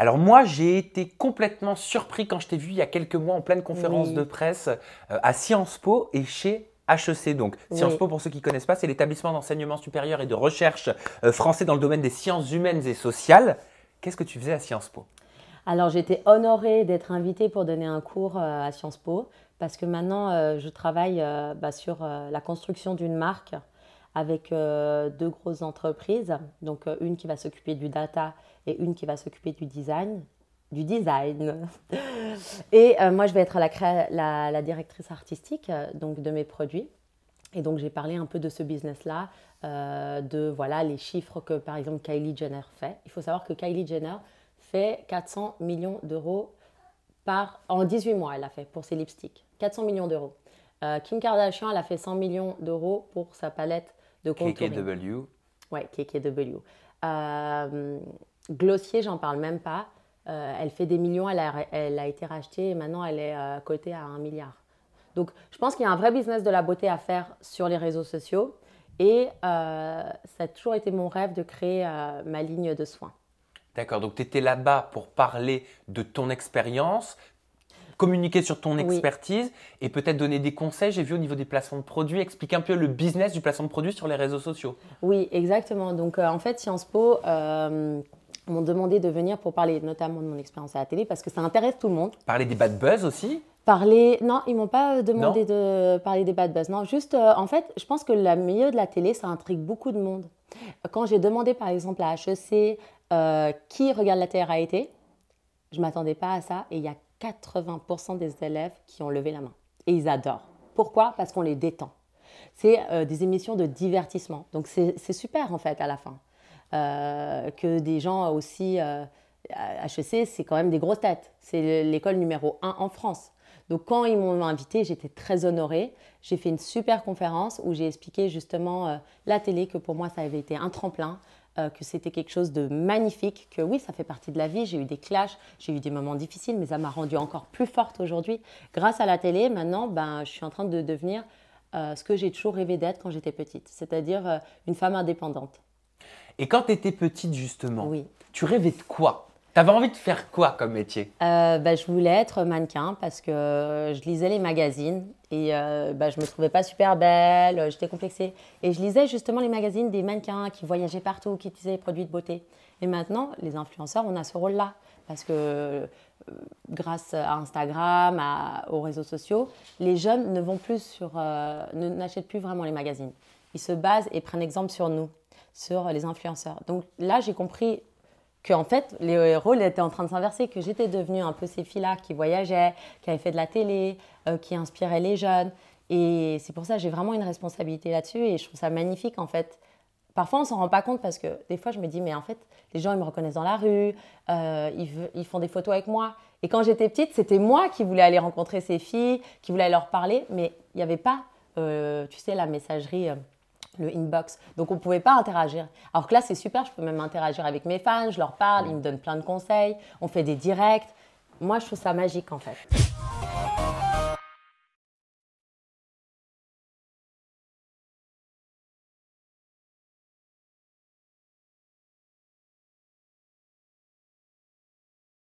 Alors moi, j'ai été complètement surpris quand je t'ai vu il y a quelques mois en pleine conférence de presse euh, à Sciences Po et chez HEC, donc Sciences Po, pour ceux qui ne connaissent pas, c'est l'établissement d'enseignement supérieur et de recherche euh, français dans le domaine des sciences humaines et sociales. Qu'est-ce que tu faisais à Sciences Po Alors j'étais honorée d'être invitée pour donner un cours euh, à Sciences Po, parce que maintenant je travaille bah, sur la construction d'une marque avec euh, deux grosses entreprises, donc euh, une qui va s'occuper du data et une qui va s'occuper du design. Du design. et euh, moi, je vais être la, directrice artistique donc de mes produits. Et donc, j'ai parlé un peu de ce business-là, de voilà les chiffres que par exemple Kylie Jenner fait. Il faut savoir que Kylie Jenner fait 400 millions d'euros par en 18 mois. Elle a fait pour ses lipsticks 400 millions d'euros. Kim Kardashian, elle a fait 100 millions d'euros pour sa palette de KKW. Ouais, KKW. Euh, Glossier, j'en parle même pas. Euh, elle fait des millions, elle a, elle a, été rachetée et maintenant elle est euh, cotée à un milliard. Donc je pense qu'il y a un vrai business de la beauté à faire sur les réseaux sociaux et euh, ça a toujours été mon rêve de créer ma ligne de soins. D'accord, donc tu étais là-bas pour parler de ton expérience, communiquer sur ton expertise et peut-être donner des conseils. J'ai vu au niveau des placements de produits, expliquer un peu le business du placement de produits sur les réseaux sociaux. Oui, exactement. Donc euh, en fait, Sciences Po euh, m'ont demandé de venir pour parler notamment de mon expérience à la télé parce que ça intéresse tout le monde. Parler des bad buzz aussi Parler, non, ils m'ont pas euh, demandé de parler des bad buzz. Non, juste, en fait, je pense que le milieu de la télé, ça intrigue beaucoup de monde. Quand j'ai demandé, par exemple, à HEC qui regarde la télé été, e je m'attendais pas à ça et il y a 80% des élèves qui ont levé la main. Et ils adorent. Pourquoi Parce qu'on les détend. C'est euh, des émissions de divertissement. Donc c'est super en fait à la fin. Euh, que des gens aussi... HEC, euh, c'est quand même des grosses têtes. C'est l'école numéro 1 en France. Donc quand ils m'ont invité, j'étais très honorée. J'ai fait une super conférence où j'ai expliqué justement la télé, que pour moi ça avait été un tremplin, euh, que c'était quelque chose de magnifique, que oui, ça fait partie de la vie, j'ai eu des clashs, j'ai eu des moments difficiles, mais ça m'a rendue encore plus forte aujourd'hui. Grâce à la télé, maintenant, ben, je suis en train de devenir euh, ce que j'ai toujours rêvé d'être quand j'étais petite, c'est-à-dire euh, une femme indépendante. Et quand tu étais petite, justement, tu rêvais de quoi T'avais envie de faire quoi comme métier ben, Je voulais être mannequin parce que je lisais les magazines et euh, bah, je me trouvais pas super belle, euh, j'étais complexée. Et je lisais justement les magazines des mannequins qui voyageaient partout, qui utilisaient les produits de beauté. Et maintenant, les influenceurs, on a ce rôle-là. Parce que euh, grâce à Instagram, à, aux réseaux sociaux, les jeunes ne vont plus sur, euh, ne n'achètent plus vraiment les magazines. Ils se basent et prennent exemple sur nous, sur les influenceurs. Donc là, j'ai compris que en fait les euh, rôles étaient en train de s'inverser, que j'étais devenue un peu ces filles-là qui voyageaient, qui avaient fait de la télé, euh, qui inspiraient les jeunes. Et c'est pour ça j'ai vraiment une responsabilité là-dessus et je trouve ça magnifique en fait. Parfois on s'en rend pas compte parce que des fois je me dis mais en fait les gens ils me reconnaissent dans la rue, euh, ils, font des photos avec moi. Et quand j'étais petite c'était moi qui voulais aller rencontrer ces filles, qui voulais leur parler, mais il n'y avait pas, tu sais, la messagerie le inbox. Donc on ne pouvait pas interagir. Alors que là, c'est super, je peux même interagir avec mes fans, je leur parle, ils me donnent plein de conseils, on fait des directs. Moi, je trouve ça magique en fait.